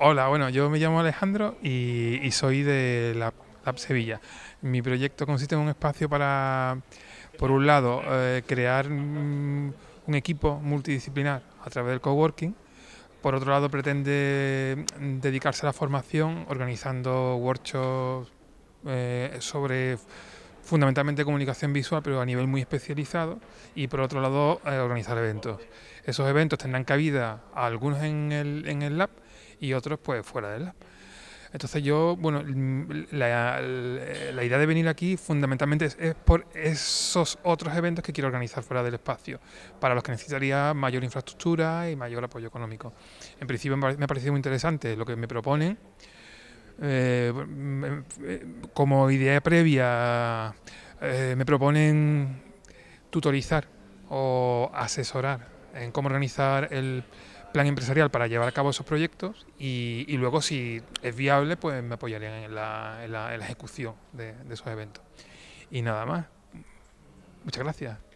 Hola, bueno, yo me llamo Alejandro y, soy de la Lab Sevilla. Mi proyecto consiste en un espacio para, por un lado, eh, crear mm, un equipo multidisciplinar a través del coworking. Por otro lado, pretende mm, dedicarse a la formación organizando workshops eh, sobre fundamentalmente comunicación visual, pero a nivel muy especializado, y por otro lado, eh, organizar eventos. Esos eventos tendrán cabida algunos en el, en el lab, y otros pues fuera de él Entonces yo, bueno, la, idea de venir aquí fundamentalmente es, por esos otros eventos que quiero organizar fuera del espacio, para los que necesitaría mayor infraestructura y mayor apoyo económico. En principio me ha parecido muy interesante lo que me proponen. Eh, eh, como idea previa, eh, me proponen tutorizar o asesorar en cómo organizar el plan empresarial para llevar a cabo esos proyectos y, luego si es viable pues me apoyarían en la, ejecución de esos eventos. Y nada más. Muchas gracias.